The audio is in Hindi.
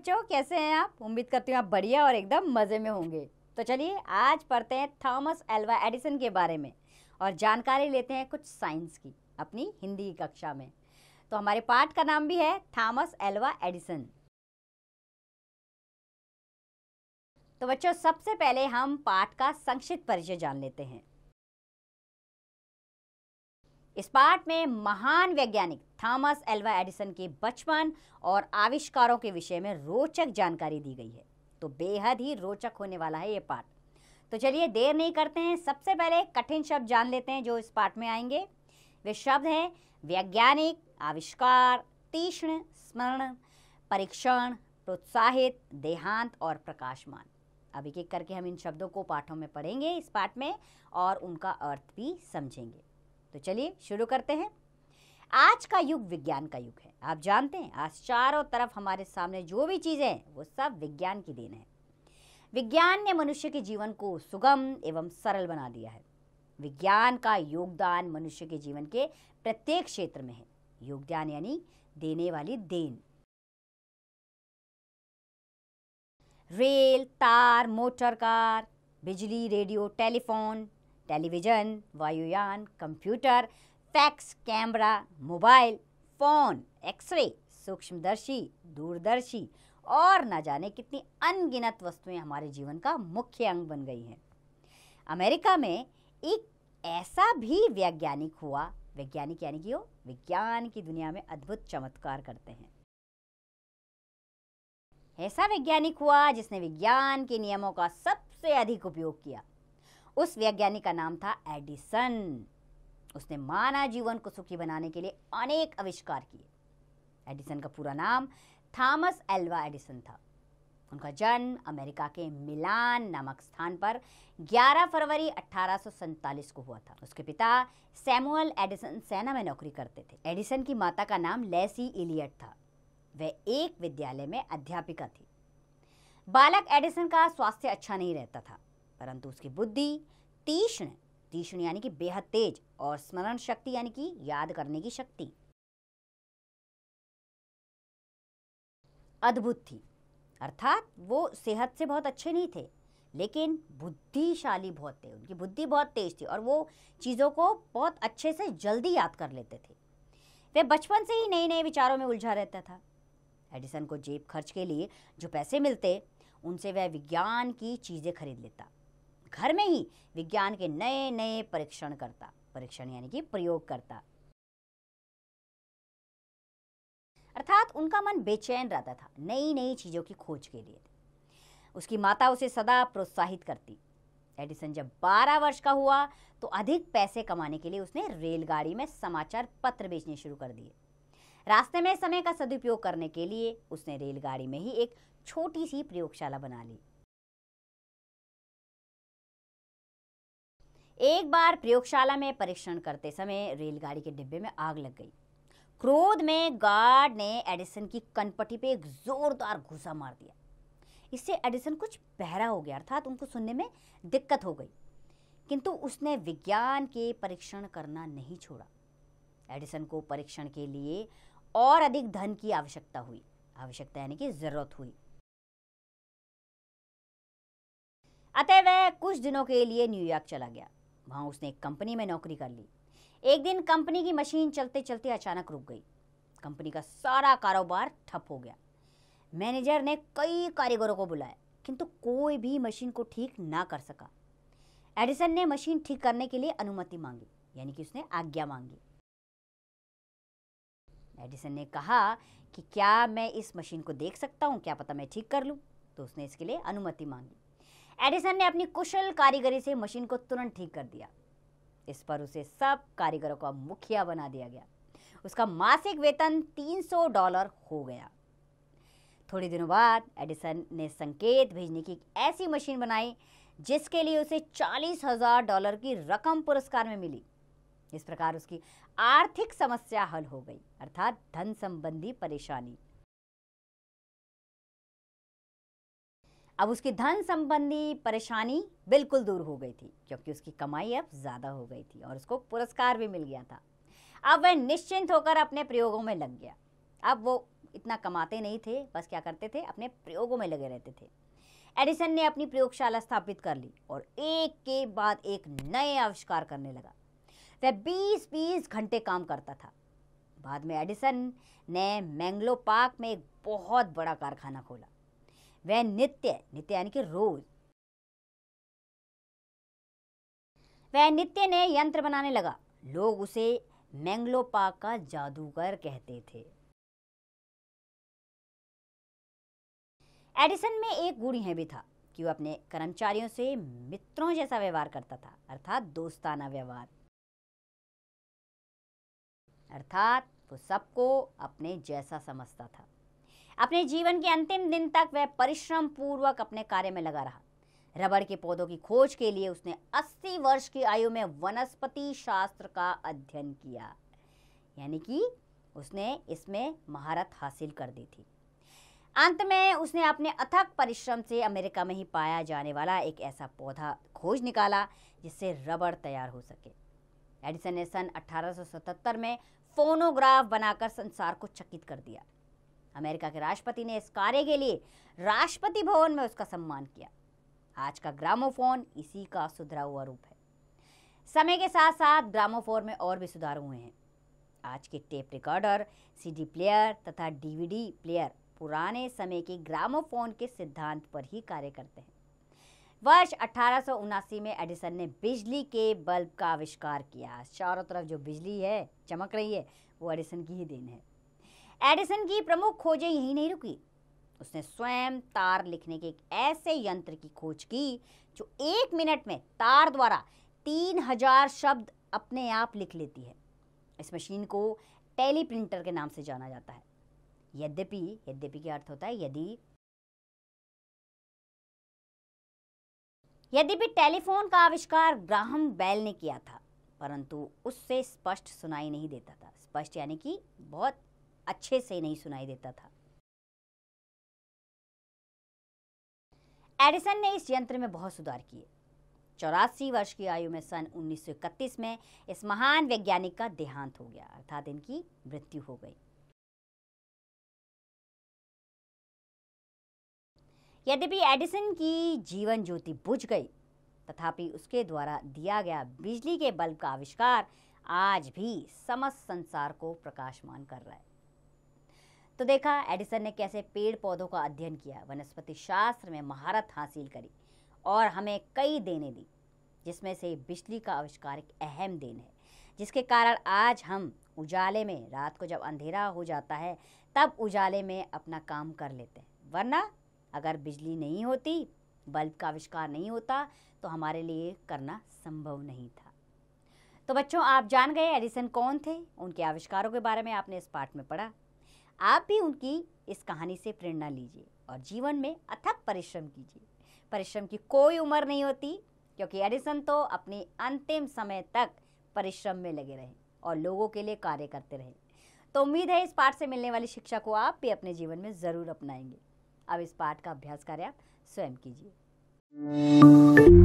बच्चों कैसे हैं आप उम्मीद करती हूँ आप बढ़िया और एकदम मज़े में होंगे तो चलिए आज पढ़ते हैं थॉमस एल्वा एडिसन के बारे में और जानकारी लेते हैं कुछ साइंस की अपनी हिंदी की कक्षा में तो हमारे पाठ का नाम भी है थॉमस एल्वा एडिसन तो बच्चों सबसे पहले हम पाठ का संक्षिप्त परिचय जान लेते हैं इस पाठ में महान वैज्ञानिक थॉमस एल्वा एडिसन के बचपन और आविष्कारों के विषय में रोचक जानकारी दी गई है तो बेहद ही रोचक होने वाला है ये पाठ तो चलिए देर नहीं करते हैं सबसे पहले कठिन शब्द जान लेते हैं जो इस पाठ में आएंगे वे शब्द हैं वैज्ञानिक आविष्कार तीक्ष्ण स्मरण परीक्षण प्रोत्साहित देहांत और प्रकाशमान अब एक एक करके हम इन शब्दों को पाठों में पढ़ेंगे इस पाठ में और उनका अर्थ भी समझेंगे तो चलिए शुरू करते हैं आज का युग विज्ञान का युग है आप जानते हैं आज चारों तरफ हमारे सामने जो भी चीज़ें हैं वो सब विज्ञान की देन है विज्ञान ने मनुष्य के जीवन को सुगम एवं सरल बना दिया है विज्ञान का योगदान मनुष्य के जीवन के प्रत्येक क्षेत्र में है योगदान यानी देने वाली देन रेल तार मोटर कार बिजली रेडियो टेलीफोन टेलीविज़न वायुयान computer fax camera mobile phone X ray सूक्ष्मदर्शी दूरदर्शी और ना जाने कितनी अनगिनत वस्तुएं हमारे जीवन का मुख्य अंग बन गई हैं अमेरिका में एक ऐसा भी वैज्ञानिक हुआ वैज्ञानिक यानी कि वो विज्ञान की दुनिया में अद्भुत चमत्कार करते हैं ऐसा वैज्ञानिक हुआ जिसने विज्ञान के नियमों का सबसे अधिक उपयोग किया उस वैज्ञानिक का नाम था एडिसन उसने मानव जीवन को सुखी बनाने के लिए अनेक आविष्कार किए एडिसन का पूरा नाम थॉमस एल्वा एडिसन था उनका जन्म अमेरिका के मिलान नामक स्थान पर 11 फरवरी अठारह को हुआ था उसके पिता सैमुअल एडिसन सेना में नौकरी करते थे एडिसन की माता का नाम लेसी इलियट था वह एक विद्यालय में अध्यापिका थी बालक एडिसन का स्वास्थ्य अच्छा नहीं रहता था परंतु उसकी बुद्धि तीक्ष्ण तीक्ष्ण यानी कि बेहद तेज और स्मरण शक्ति यानी कि याद करने की शक्ति अद्भुत थी अर्थात वो सेहत से बहुत अच्छे नहीं थे लेकिन बुद्धिशाली बहुत थे उनकी बुद्धि बहुत तेज थी और वो चीज़ों को बहुत अच्छे से जल्दी याद कर लेते थे वे बचपन से ही नए नए विचारों में उलझा रहता था एडिसन को जेब खर्च के लिए जो पैसे मिलते उनसे वह विज्ञान की चीज़ें खरीद लेता घर में ही विज्ञान के नए नए परीक्षण करता परीक्षण यानी कि प्रयोग करता अर्थात उनका मन बेचैन रहता था नई नई चीज़ों की खोज के लिए उसकी माता उसे सदा प्रोत्साहित करती एडिसन जब 12 वर्ष का हुआ तो अधिक पैसे कमाने के लिए उसने रेलगाड़ी में समाचार पत्र बेचने शुरू कर दिए रास्ते में समय का सदुपयोग करने के लिए उसने रेलगाड़ी में ही एक छोटी सी प्रयोगशाला बना ली एक बार प्रयोगशाला में परीक्षण करते समय रेलगाड़ी के डिब्बे में आग लग गई क्रोध में गार्ड ने एडिसन की कनपट्टी पे एक जोरदार घुसा मार दिया इससे एडिसन कुछ बहरा हो गया अर्थात उनको सुनने में दिक्कत हो गई किंतु उसने विज्ञान के परीक्षण करना नहीं छोड़ा एडिसन को परीक्षण के लिए और अधिक धन की आवश्यकता हुई आवश्यकता यानी कि जरूरत हुई अतः वह कुछ दिनों के लिए न्यूयॉर्क चला गया वहाँ उसने एक कंपनी में नौकरी कर ली एक दिन कंपनी की मशीन चलते चलते अचानक रुक गई कंपनी का सारा कारोबार ठप हो गया मैनेजर ने कई कारीगरों को बुलाया किंतु कोई भी मशीन को ठीक ना कर सका एडिसन ने मशीन ठीक करने के लिए अनुमति मांगी यानी कि उसने आज्ञा मांगी एडिसन ने कहा कि क्या मैं इस मशीन को देख सकता हूँ क्या पता मैं ठीक कर लूँ तो उसने इसके लिए अनुमति मांगी एडिसन ने अपनी कुशल कारीगरी से मशीन को तुरंत ठीक कर दिया इस पर उसे सब कारीगरों का मुखिया बना दिया गया उसका मासिक वेतन 300 डॉलर हो गया थोड़े दिनों बाद एडिसन ने संकेत भेजने की एक ऐसी मशीन बनाई जिसके लिए उसे चालीस हजार डॉलर की रकम पुरस्कार में मिली इस प्रकार उसकी आर्थिक समस्या हल हो गई अर्थात धन संबंधी परेशानी अब उसकी धन संबंधी परेशानी बिल्कुल दूर हो गई थी क्योंकि उसकी कमाई अब ज़्यादा हो गई थी और उसको पुरस्कार भी मिल गया था अब वह निश्चिंत होकर अपने प्रयोगों में लग गया अब वो इतना कमाते नहीं थे बस क्या करते थे अपने प्रयोगों में लगे रहते थे एडिसन ने अपनी प्रयोगशाला स्थापित कर ली और एक के बाद एक नए आविष्कार करने लगा वह बीस बीस घंटे काम करता था बाद में एडिसन ने मैंगलो पार्क में एक बहुत बड़ा कारखाना खोला वह नित्य नित्य यानी कि रोज वह नित्य ने यंत्र बनाने लगा लोग उसे मैंगलोपा का जादूगर कहते थे एडिसन में एक गुण यह भी था कि वह अपने कर्मचारियों से मित्रों जैसा व्यवहार करता था अर्थात दोस्ताना व्यवहार अर्थात वो सबको अपने जैसा समझता था अपने जीवन के अंतिम दिन तक वह परिश्रम पूर्वक अपने कार्य में लगा रहा रबड़ के पौधों की खोज के लिए उसने 80 वर्ष की आयु में वनस्पति शास्त्र का अध्ययन किया यानी कि उसने इसमें महारत हासिल कर दी थी अंत में उसने अपने अथक परिश्रम से अमेरिका में ही पाया जाने वाला एक ऐसा पौधा खोज निकाला जिससे रबड़ तैयार हो सके एडिसन ने सन 1877 में फोनोग्राफ बनाकर संसार को चकित कर दिया अमेरिका के राष्ट्रपति ने इस कार्य के लिए राष्ट्रपति भवन में उसका सम्मान किया आज का ग्रामोफोन इसी का सुधरा हुआ रूप है समय के साथ साथ ग्रामोफोन में और भी सुधार हुए हैं आज के टेप रिकॉर्डर सीडी प्लेयर तथा डीवीडी प्लेयर पुराने समय के ग्रामोफोन के सिद्धांत पर ही कार्य करते हैं वर्ष अठारह में एडिसन ने बिजली के बल्ब का आविष्कार किया चारों तरफ जो बिजली है चमक रही है वो एडिसन की ही देन है एडिसन की प्रमुख खोजें यहीं नहीं रुकी उसने स्वयं तार लिखने के एक ऐसे यंत्र की खोज की जो एक मिनट में तार द्वारा तीन हजार शब्द अपने आप लिख लेती है इस मशीन को टेली प्रिंटर के नाम से जाना जाता है यद्यपि यद्यपि का अर्थ होता है यदि यद्यपि टेलीफोन का आविष्कार ग्राहम बेल ने किया था परंतु उससे स्पष्ट सुनाई नहीं देता था स्पष्ट यानी कि बहुत अच्छे से नहीं सुनाई देता था एडिसन ने इस यंत्र में बहुत सुधार किए चौरासी वर्ष की आयु में सन 1931 में इस महान वैज्ञानिक का देहांत हो गया अर्थात इनकी मृत्यु हो गई यद्यपि एडिसन की जीवन ज्योति बुझ गई तथापि उसके द्वारा दिया गया बिजली के बल्ब का आविष्कार आज भी समस्त संसार को प्रकाशमान कर रहा है तो देखा एडिसन ने कैसे पेड़ पौधों का अध्ययन किया वनस्पति शास्त्र में महारत हासिल करी और हमें कई देने दी जिसमें से बिजली का आविष्कार एक अहम देन है जिसके कारण आज हम उजाले में रात को जब अंधेरा हो जाता है तब उजाले में अपना काम कर लेते हैं वरना अगर बिजली नहीं होती बल्ब का आविष्कार नहीं होता तो हमारे लिए करना संभव नहीं था तो बच्चों आप जान गए एडिसन कौन थे उनके आविष्कारों के बारे में आपने इस पाठ में पढ़ा आप भी उनकी इस कहानी से प्रेरणा लीजिए और जीवन में अथक परिश्रम कीजिए परिश्रम की कोई उम्र नहीं होती क्योंकि एडिसन तो अपने अंतिम समय तक परिश्रम में लगे रहे और लोगों के लिए कार्य करते रहे तो उम्मीद है इस पाठ से मिलने वाली शिक्षा को आप भी अपने जीवन में ज़रूर अपनाएंगे अब इस पाठ का अभ्यास कार्य आप स्वयं कीजिए